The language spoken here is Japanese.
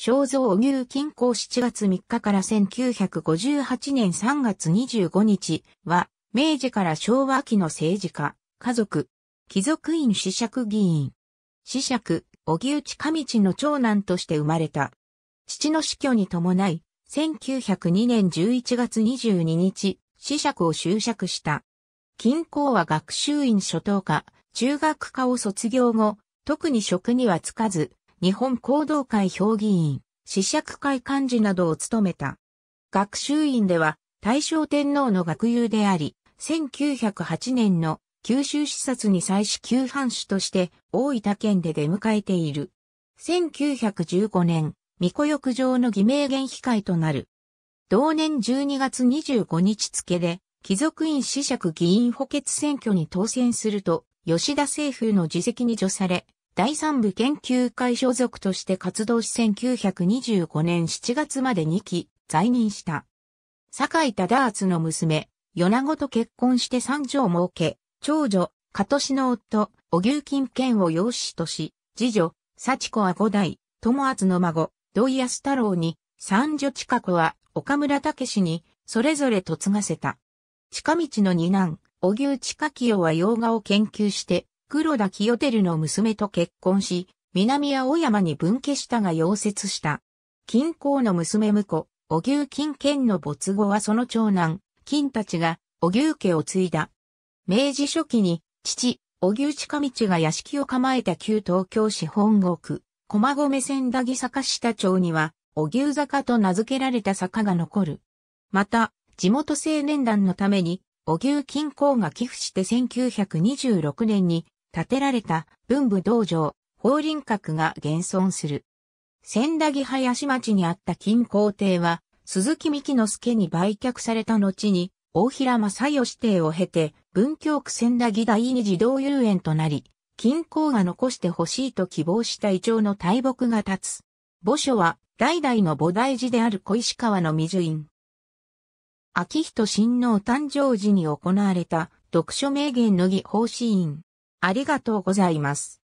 肖像牛近郊7月3日から1958年3月25日は、明治から昭和期の政治家、家族、貴族院子爵議員。子爵、小木内上地の長男として生まれた。父の死去に伴い、1902年11月22日、子爵を就職した。近郊は学習院初等科、中学科を卒業後、特に職にはつかず、日本行動会評議員、試釈会幹事などを務めた。学習院では大正天皇の学友であり、1908年の九州視察に際し旧藩主として大分県で出迎えている。1915年、巫女浴場の偽名言非会となる。同年12月25日付で、貴族院試釈議員補欠選挙に当選すると、吉田政府の自責に除され、第三部研究会所属として活動し1925年7月まで2期在任した。坂井忠厚の娘、米子と結婚して三女を設け、長女、加氏の夫、小牛金健を養子とし、次女、幸子は五代、友厚の孫、土井康太郎に、三女近子は岡村武氏に、それぞれ嫁がせた。近道の二男、小牛近清は洋画を研究して、黒田清照の娘と結婚し、南青山に分家したが溶接した。金公の娘婿、お牛金剣の没後はその長男、金たちがお牛家を継いだ。明治初期に、父、お牛近道が屋敷を構えた旧東京市本郷区、駒込線田木坂下町には、お牛坂と名付けられた坂が残る。また、地元青年団のために、お牛金行が寄付して1926年に建てられた文武道場、法輪閣が現存する。千駄木林町にあった金皇帝は、鈴木幹之助に売却された後に、大平正義邸を経て、文京区千駄木第二児童遊園となり、金皇が残してほしいと希望した胃腸の大木が立つ。墓所は、代々の菩提寺である小石川の水樹院。秋人親王誕生時に行われた、読書名言の儀法師院。ありがとうございます。